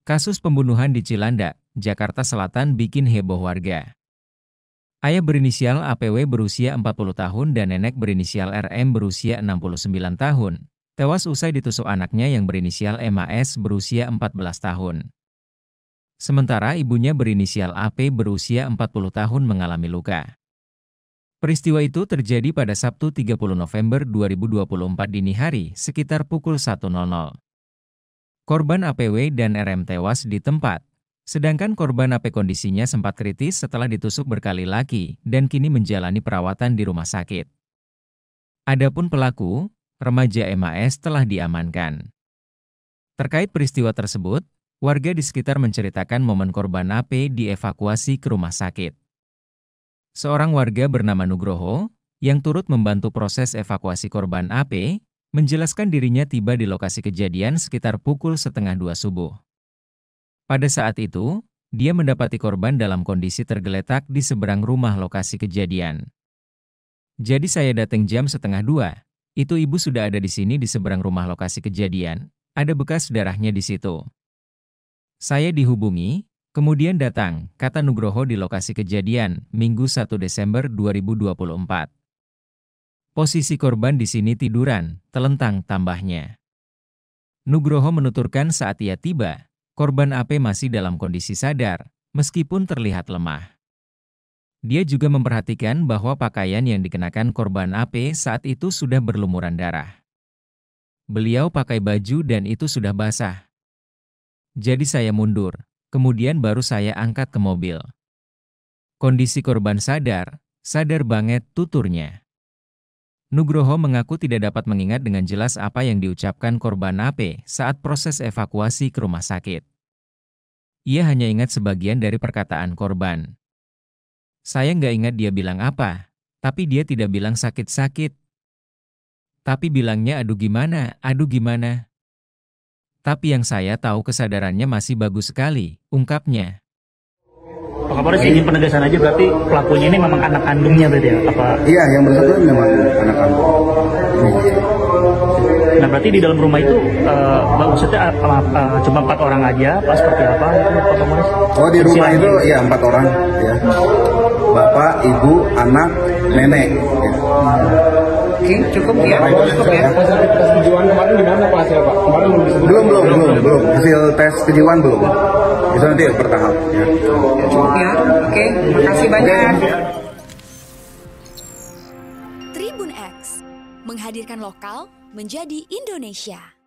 Kasus pembunuhan di Cilandak, Jakarta Selatan bikin heboh warga. Ayah berinisial APW berusia 40 tahun dan nenek berinisial RM berusia 69 tahun, tewas usai ditusuk anaknya yang berinisial MAS berusia 14 tahun. Sementara ibunya berinisial AP berusia 40 tahun mengalami luka. Peristiwa itu terjadi pada Sabtu 30 November 2024 dini hari sekitar pukul 1.00. Korban APW dan RM tewas di tempat. Sedangkan korban AP kondisinya sempat kritis setelah ditusuk berkali laki dan kini menjalani perawatan di rumah sakit. Adapun pelaku, remaja MAS telah diamankan. Terkait peristiwa tersebut, warga di sekitar menceritakan momen korban AP dievakuasi ke rumah sakit. Seorang warga bernama Nugroho, yang turut membantu proses evakuasi korban AP, menjelaskan dirinya tiba di lokasi kejadian sekitar pukul setengah dua subuh. Pada saat itu, dia mendapati korban dalam kondisi tergeletak di seberang rumah lokasi kejadian. Jadi saya datang jam setengah dua. Itu ibu sudah ada di sini di seberang rumah lokasi kejadian. Ada bekas darahnya di situ. Saya dihubungi, kemudian datang, kata Nugroho di lokasi kejadian, Minggu 1 Desember 2024. Posisi korban di sini tiduran, telentang tambahnya. Nugroho menuturkan saat ia tiba, korban AP masih dalam kondisi sadar, meskipun terlihat lemah. Dia juga memperhatikan bahwa pakaian yang dikenakan korban AP saat itu sudah berlumuran darah. Beliau pakai baju dan itu sudah basah. Jadi saya mundur, kemudian baru saya angkat ke mobil. Kondisi korban sadar, sadar banget tuturnya. Nugroho mengaku tidak dapat mengingat dengan jelas apa yang diucapkan korban AP saat proses evakuasi ke rumah sakit. Ia hanya ingat sebagian dari perkataan korban. Saya nggak ingat dia bilang apa, tapi dia tidak bilang sakit-sakit. Tapi bilangnya aduh gimana, aduh gimana. Tapi yang saya tahu kesadarannya masih bagus sekali, ungkapnya. Pak Kapolres ingin penegasan aja berarti pelakunya ini memang anak kandungnya berarti ya? Apa? Iya, yang bersangkutan memang anak kandung. Nah berarti di dalam rumah itu uh, maksudnya uh, uh, cuma empat orang aja, pas seperti apa itu Pak Kapolres? Oh di rumah itu ya empat orang ya, bapak, ibu, anak, nenek. Ya. Oke, cukup ya. Cukup ya. Tes kejiwaan kemarin Pak Pak? Kemarin belum disebut. Belum belum belum belum. Hasil tes kejiwaan belum. Itu nanti bertahap. Ya. Oke, kasih banyak. Tribun X menghadirkan lokal menjadi Indonesia.